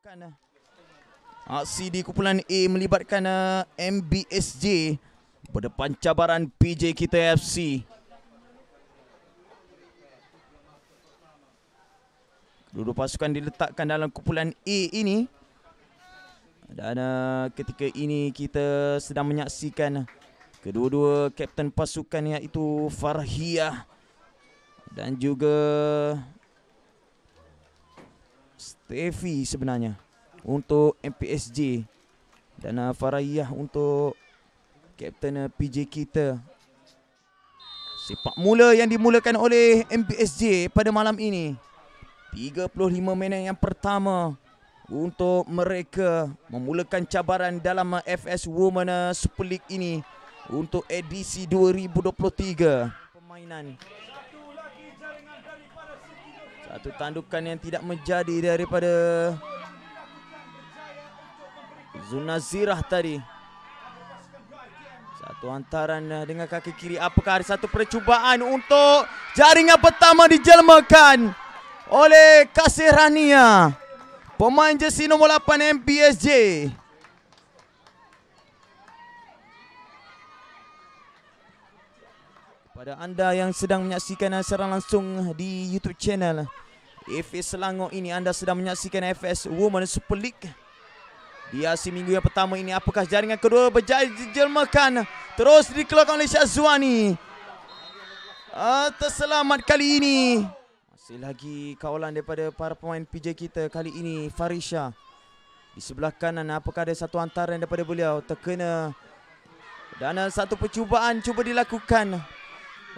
melaporkan eh, aksi di kumpulan A melibatkan eh, MBSJ berdepan cabaran PJ kita FC. Kedua pasukan diletakkan dalam kumpulan A ini. Dan eh, ketika ini kita sedang menyaksikan kedua-dua kapten pasukan iaitu Farhiah dan juga TFV sebenarnya untuk MPSJ dan uh, Farayah untuk Kapten uh, PJ kita. Sepak mula yang dimulakan oleh MPSJ pada malam ini. 35 minit yang pertama untuk mereka memulakan cabaran dalam uh, FS Women Super League ini untuk edisi 2023. Permainan satu tandukan yang tidak menjadi daripada Zunazirah tadi. Satu hantaran dengan kaki kiri. Apakah ada satu percubaan untuk jaringan pertama dijelmakan oleh Kasih Rania. Pemain jersey nombor 8 MPSJ. Pada anda yang sedang menyaksikan secara langsung di YouTube channel FS Selangor ini anda sedang menyaksikan FS Women Super League di hari minggu yang pertama ini apakah jaringan kedua berjaya berjelmakan terus dikeluarkan oleh Syazwani uh, ah, terselamat kali ini masih lagi kawalan daripada para pemain PJ kita kali ini Farisha di sebelah kanan apakah ada satu antara daripada beliau terkena dan satu percubaan cuba dilakukan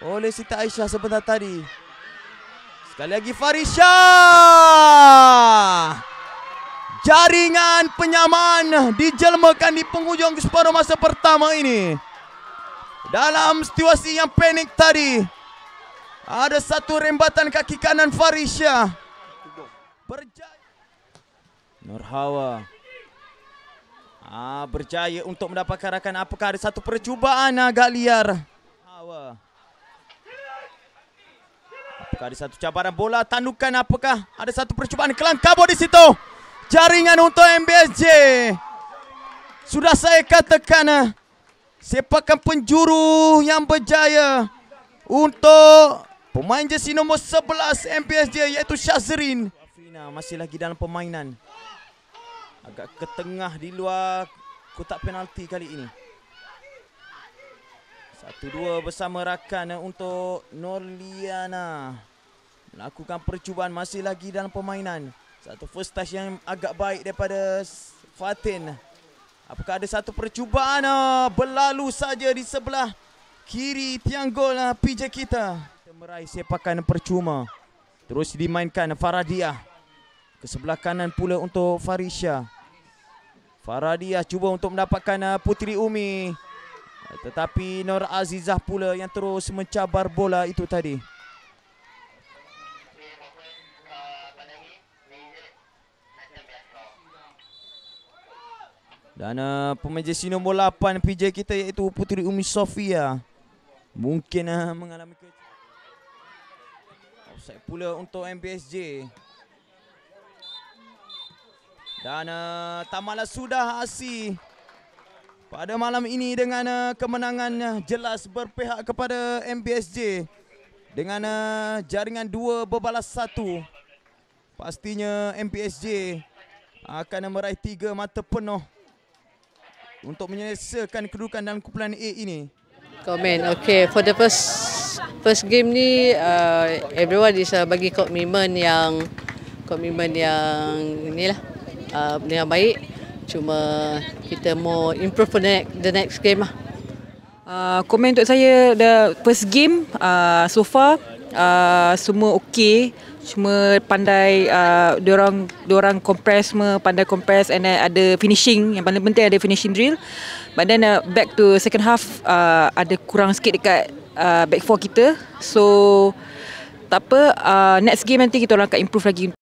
oleh Siti Aisyah sebentar tadi. Sekali lagi Farisha. Jaringan penyaman dijelmakan di penghujung separuh masa pertama ini. Dalam situasi yang panik tadi, ada satu rembatan kaki kanan Farisha. Nurhawa. Ah, berjaya untuk mendapatkan rakan. Apakah ada satu percubaan agak ah, liar? Apakah ada satu cabaran bola tandukan apakah ada satu percubaan kelangkabut di situ. Jaringan untuk MBSJ. Sudah saya katakan eh, sepakan penjuru yang berjaya untuk pemain jersi nombor 11 MBSJ iaitu Syazrin. Afina masih lagi dalam permainan. Agak ke tengah di luar kotak penalti kali ini. Satu dua bersama rakan eh, untuk Norliana Melakukan percubaan masih lagi dalam permainan Satu first touch yang agak baik daripada Fatin Apakah ada satu percubaan eh, berlalu saja di sebelah kiri tiang gol eh, PJ kita Meraih sepakan percuma Terus dimainkan Faradia Ke sebelah kanan pula untuk Farisha Faradia cuba untuk mendapatkan Putri Umi tetapi Nur Azizah pula yang terus mencabar bola itu tadi. Dan uh, pemain jersey nombor 8 PJ kita iaitu Puteri Umi Sofia mungkin uh, mengalami kecewa. Offside pula untuk MBSJ. Dan uh, tak sudah asyik pada malam ini dengan uh, kemenangan eh, jelas berpihak kepada MBSJ dengan uh, jaringan dua berbalas satu, pastinya MBSJ akan meraih tiga mata penuh untuk menyelesaikan kedudukan dalam kumpulan A ini komen okey for the first first game ni uh, everyone is uh, bagi commitment yang commitment yang inilah uh, yang baik Cuma kita mau improve the next, the next game lah. Uh, komen untuk saya the first game uh, so far uh, semua okey cuma pandai uh, diorang diorang compress semua pandai compress and then ada finishing yang paling penting ada finishing drill but then uh, back to second half uh, ada kurang sikit dekat uh, back four kita so tak apa uh, next game nanti kita orang akan improve lagi